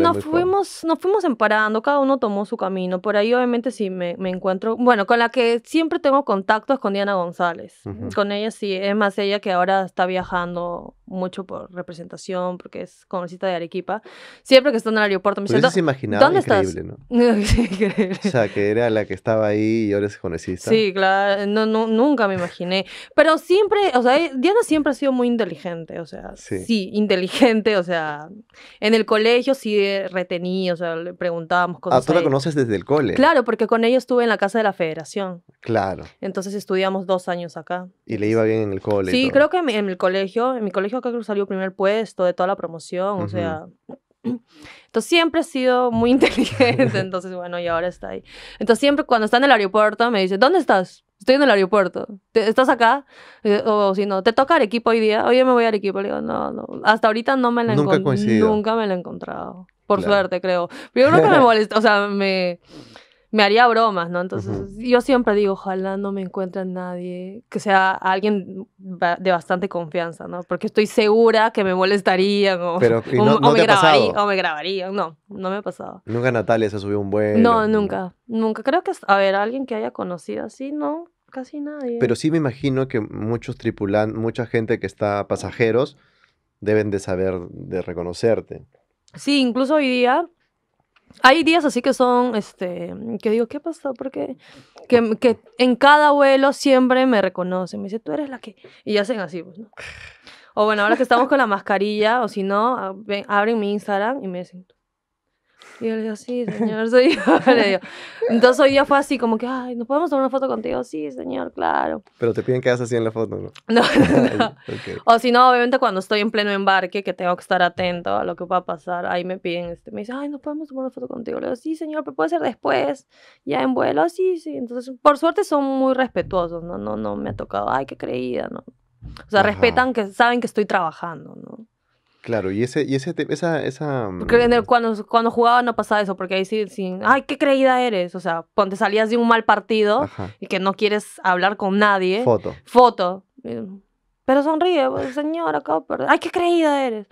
nos fuimos, nos fuimos emparando, cada uno tomó su camino. Por ahí obviamente sí me, me encuentro, bueno, con la que siempre tengo contacto es con Diana González. Con ella sí, es más ella que ahora está viajando mucho por representación, porque es congresista de Arequipa. Siempre que estoy en el aeropuerto me dicen, pues ¿dónde increíble, estás? ¿no? increíble. O sea, que era la que estaba ahí y ahora es congresista. Sí, claro, no, nunca me imaginé. Pero siempre, o sea, Diana siempre ha sido muy inteligente, o sea, sí, inteligente, o sea, en el colegio sí retenía, o sea, le preguntábamos ah, cosas. tú la conoces desde el cole. Claro, porque con ella estuve en la Casa de la Federación. Claro. Entonces estudiamos dos años acá. Y le iba bien en el cole. Sí, creo que en el colegio, en mi colegio creo que salió primer puesto de toda la promoción, o sea, entonces siempre he sido muy inteligente, entonces bueno, y ahora está ahí. Entonces siempre cuando está en el aeropuerto me dice, ¿dónde estás? Estoy en el aeropuerto. ¿Estás acá? Eh, o si no, ¿te toca equipo hoy día? Oye, me voy al equipo Le digo, no, no. Hasta ahorita no me la Nunca he Nunca me la he encontrado. Por suerte, creo. Pero yo creo que me molesta, o sea, me me haría bromas, ¿no? Entonces, yo siempre digo, ojalá no me encuentre nadie que sea alguien de bastante confianza, ¿no? Porque estoy segura que me molestarían o, me, grabaría, o me, grabarían. No, no me ha pasado. ¿Nunca Natalia se subió un buen...? No, nunca. Nunca. Creo que, a ver, alguien que haya conocido así, no, casi nadie. Pero sí me imagino que muchos tripulantes, mucha gente que está pasajeros deben de saber, de reconocerte. Sí, incluso hoy día hay días así que son, este, que digo, ¿qué pasó? Porque que, que en cada vuelo siempre me reconocen, me dicen, tú eres la que... Y hacen así, pues, ¿no? O bueno, ahora que estamos con la mascarilla, o si no, abren mi Instagram y me dicen, y yo le digo, sí, señor, soy yo. Entonces hoy día fue así, como que, ay, ¿nos podemos tomar una foto contigo? Sí, señor, claro. Pero te piden que hagas así en la foto, ¿no? No, no, no. Ah, o si no, obviamente cuando estoy en pleno embarque, que tengo que estar atento a lo que va a pasar, ahí me piden, este, me dicen, ay, ¿nos podemos tomar una foto contigo? Le digo, sí, señor, pero puede ser después, ya en vuelo, sí, sí. Entonces, por suerte son muy respetuosos, ¿no? No, no me ha tocado, ay, qué creída, ¿no? O sea, respetan que saben que estoy trabajando, ¿no? Claro, y ese, y ese, esa, esa... Mm, cuando, cuando jugaba no pasaba eso, porque ahí sí, ay, qué creída eres, o sea, cuando te salías de un mal partido y que no quieres hablar con nadie. Foto. Foto. Eh, pero sonríe, señor, acabo de perder. Ay, qué creída eres.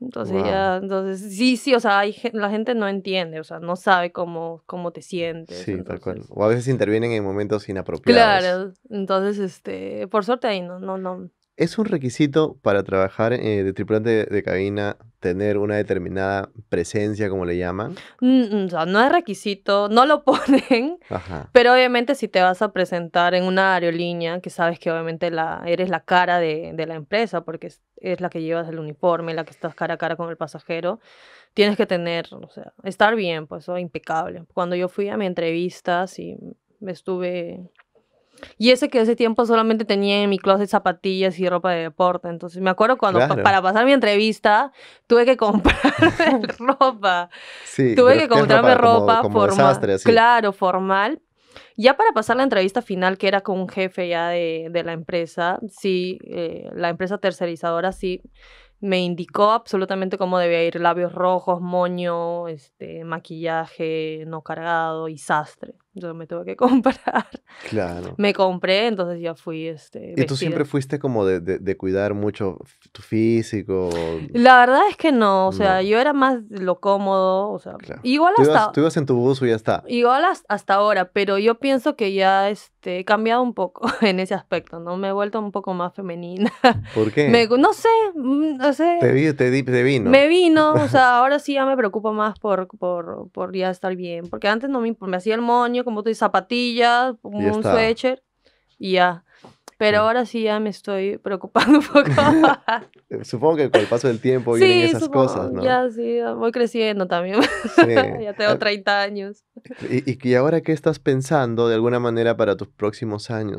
Entonces ya, entonces sí, sí, o sea, la gente no entiende, o sea, no sabe cómo, cómo te sientes. Sí, tal cual. O a veces intervienen en momentos inapropiados. Claro, entonces, este, por suerte ahí no, no, ¿Es un requisito para trabajar eh, de tripulante de, cabina tener una determinada presencia, como le llaman? Mm, mm, no, es requisito, no lo ponen, pero obviamente si te vas a presentar en una aerolínea, que sabes que obviamente la, eres la cara de, la empresa, porque es, la que llevas el uniforme, la que estás cara a cara con el pasajero, tienes que tener, o sea, estar bien, pues eso oh, impecable. Cuando yo fui a mi entrevista, sí, estuve y ese que ese tiempo solamente tenía en mi closet zapatillas y ropa de deporte. Entonces me acuerdo cuando para pasar mi entrevista tuve que comprar ropa. Sí, tuve que comprarme ropa, formal. claro, formal. Ya para pasar la entrevista final, que era con un jefe ya de, la empresa, sí, eh, la empresa tercerizadora sí me indicó absolutamente cómo debía ir, labios rojos, moño, este, maquillaje no cargado y sastre yo me tuve que comprar. Claro. Me compré, entonces ya fui este. ¿Y tú siempre fuiste como de, cuidar mucho tu físico? La verdad es que no, o sea, yo era más lo cómodo, o sea, igual hasta. Tú ibas, en tu bus y ya está. Igual hasta ahora, pero yo pienso que ya este, he cambiado un poco en ese aspecto, ¿no? Me he vuelto un poco más femenina. ¿Por qué? no sé, mm, no sé. Te, te, vino. Me vino, o sea, ahora sí ya me preocupo más por, por, ya estar bien, porque antes no me hacía el moño como tú dices, zapatillas, un, un y ya. Pero ahora sí ya me estoy preocupando un poco. Eh, supongo que con el paso del tiempo vienen esas cosas, ¿no? Ya sí, voy creciendo también. ya tengo 30 eh, años. ¿Y, ¿Y ahora qué estás pensando de alguna manera para tus próximos años?